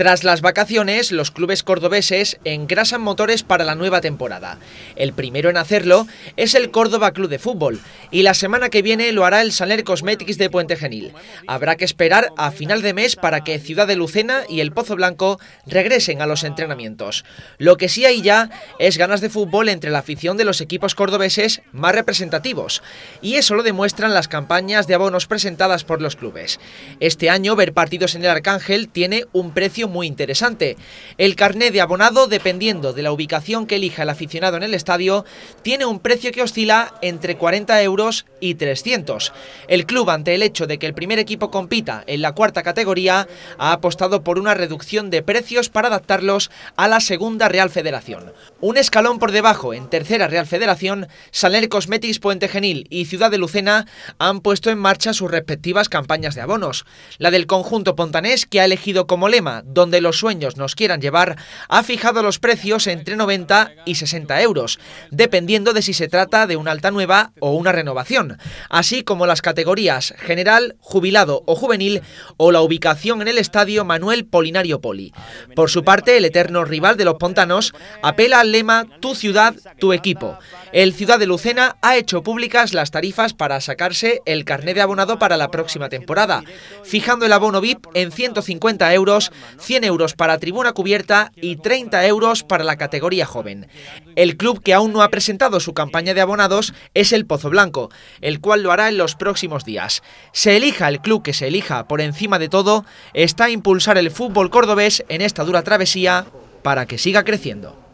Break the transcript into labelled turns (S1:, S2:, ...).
S1: Tras las vacaciones, los clubes cordobeses engrasan motores para la nueva temporada. El primero en hacerlo es el Córdoba Club de Fútbol y la semana que viene lo hará el Saler Cosmetics de Puente Genil. Habrá que esperar a final de mes para que Ciudad de Lucena y el Pozo Blanco regresen a los entrenamientos. Lo que sí hay ya es ganas de fútbol entre la afición de los equipos cordobeses más representativos y eso lo demuestran las campañas de abonos presentadas por los clubes. Este año ver partidos en el Arcángel tiene un precio muy interesante. El carnet de abonado, dependiendo de la ubicación que elija el aficionado en el estadio, tiene un precio que oscila entre 40 euros y 300. El club, ante el hecho de que el primer equipo compita en la cuarta categoría, ha apostado por una reducción de precios para adaptarlos a la segunda Real Federación. Un escalón por debajo, en tercera Real Federación, Saler Cosmetics Puente Genil y Ciudad de Lucena han puesto en marcha sus respectivas campañas de abonos. La del conjunto pontanés, que ha elegido como lema donde los sueños nos quieran llevar, ha fijado los precios entre 90 y 60 euros, dependiendo de si se trata de una alta nueva o una renovación, así como las categorías general, jubilado o juvenil o la ubicación en el estadio Manuel Polinario Poli. Por su parte, el eterno rival de los Pontanos apela al lema Tu ciudad, tu equipo. El Ciudad de Lucena ha hecho públicas las tarifas para sacarse el carnet de abonado para la próxima temporada, fijando el abono VIP en 150 euros, 100 euros para tribuna cubierta y 30 euros para la categoría joven. El club que aún no ha presentado su campaña de abonados es el Pozo Blanco, el cual lo hará en los próximos días. Se elija el club que se elija por encima de todo, está a impulsar el fútbol cordobés en esta dura travesía para que siga creciendo.